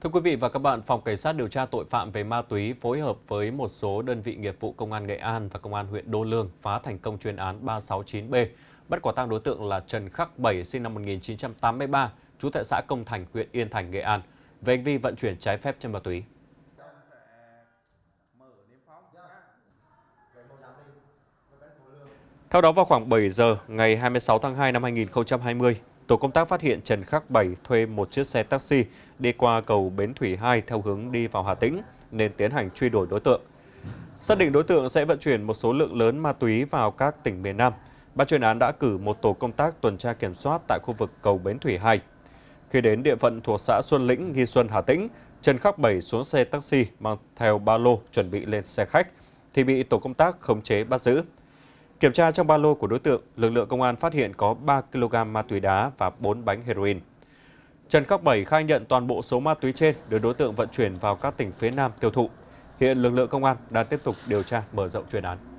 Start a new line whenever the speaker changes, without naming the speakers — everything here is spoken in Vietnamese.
Thưa quý vị và các bạn, Phòng Cảnh sát điều tra tội phạm về ma túy phối hợp với một số đơn vị nghiệp vụ Công an Nghệ An và Công an huyện Đô Lương phá thành công chuyên án 369B, bắt quả tang đối tượng là Trần Khắc Bảy, sinh năm 1983, trú tại xã Công Thành, huyện Yên Thành, Nghệ An, về hành vi vận chuyển trái phép chân ma túy. Theo đó, vào khoảng 7 giờ ngày 26 tháng 2 năm 2020, tổ công tác phát hiện Trần Khắc Bảy thuê một chiếc xe taxi đi qua cầu Bến Thủy 2 theo hướng đi vào Hà Tĩnh nên tiến hành truy đuổi đối tượng. Xác định đối tượng sẽ vận chuyển một số lượng lớn ma túy vào các tỉnh miền Nam. Ban chuyên án đã cử một tổ công tác tuần tra kiểm soát tại khu vực cầu Bến Thủy 2. Khi đến địa phận thuộc xã Xuân Lĩnh, Nghi Xuân, Hà Tĩnh, Trần Khắc Bảy xuống xe taxi mang theo ba lô chuẩn bị lên xe khách thì bị tổ công tác khống chế bắt giữ. Kiểm tra trong ba lô của đối tượng, lực lượng công an phát hiện có 3 kg ma túy đá và 4 bánh heroin. Trần Khắc Bảy khai nhận toàn bộ số ma túy trên được đối tượng vận chuyển vào các tỉnh phía Nam tiêu thụ. Hiện lực lượng công an đang tiếp tục điều tra mở rộng chuyên án.